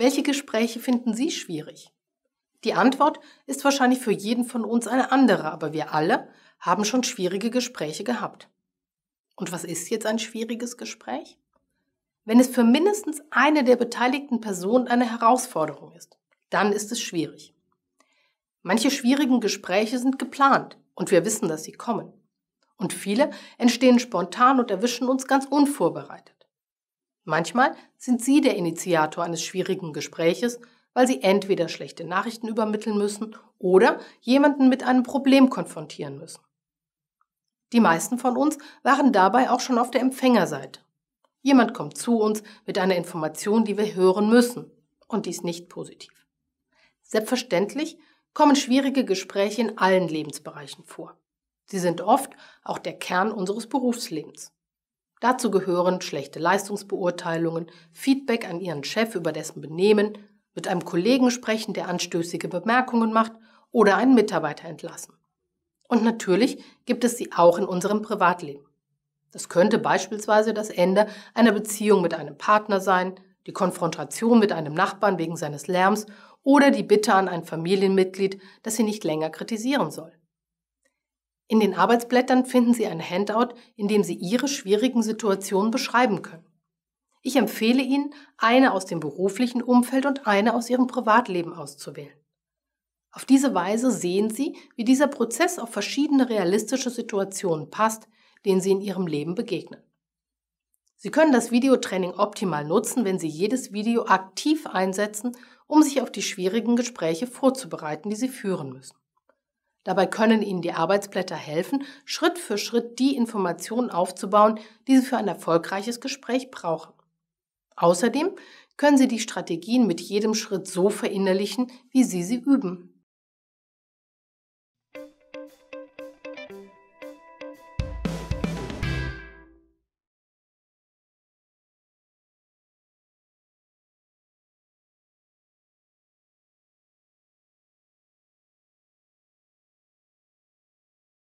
Welche Gespräche finden Sie schwierig? Die Antwort ist wahrscheinlich für jeden von uns eine andere, aber wir alle haben schon schwierige Gespräche gehabt. Und was ist jetzt ein schwieriges Gespräch? Wenn es für mindestens eine der beteiligten Personen eine Herausforderung ist, dann ist es schwierig. Manche schwierigen Gespräche sind geplant und wir wissen, dass sie kommen. Und viele entstehen spontan und erwischen uns ganz unvorbereitet. Manchmal sind Sie der Initiator eines schwierigen Gespräches, weil Sie entweder schlechte Nachrichten übermitteln müssen oder jemanden mit einem Problem konfrontieren müssen. Die meisten von uns waren dabei auch schon auf der Empfängerseite. Jemand kommt zu uns mit einer Information, die wir hören müssen, und dies nicht positiv. Selbstverständlich kommen schwierige Gespräche in allen Lebensbereichen vor. Sie sind oft auch der Kern unseres Berufslebens. Dazu gehören schlechte Leistungsbeurteilungen, Feedback an Ihren Chef über dessen Benehmen, mit einem Kollegen sprechen, der anstößige Bemerkungen macht oder einen Mitarbeiter entlassen. Und natürlich gibt es sie auch in unserem Privatleben. Das könnte beispielsweise das Ende einer Beziehung mit einem Partner sein, die Konfrontation mit einem Nachbarn wegen seines Lärms oder die Bitte an ein Familienmitglied, das sie nicht länger kritisieren soll. In den Arbeitsblättern finden Sie ein Handout, in dem Sie Ihre schwierigen Situationen beschreiben können. Ich empfehle Ihnen, eine aus dem beruflichen Umfeld und eine aus Ihrem Privatleben auszuwählen. Auf diese Weise sehen Sie, wie dieser Prozess auf verschiedene realistische Situationen passt, denen Sie in Ihrem Leben begegnen. Sie können das Videotraining optimal nutzen, wenn Sie jedes Video aktiv einsetzen, um sich auf die schwierigen Gespräche vorzubereiten, die Sie führen müssen. Dabei können Ihnen die Arbeitsblätter helfen, Schritt für Schritt die Informationen aufzubauen, die Sie für ein erfolgreiches Gespräch brauchen. Außerdem können Sie die Strategien mit jedem Schritt so verinnerlichen, wie Sie sie üben.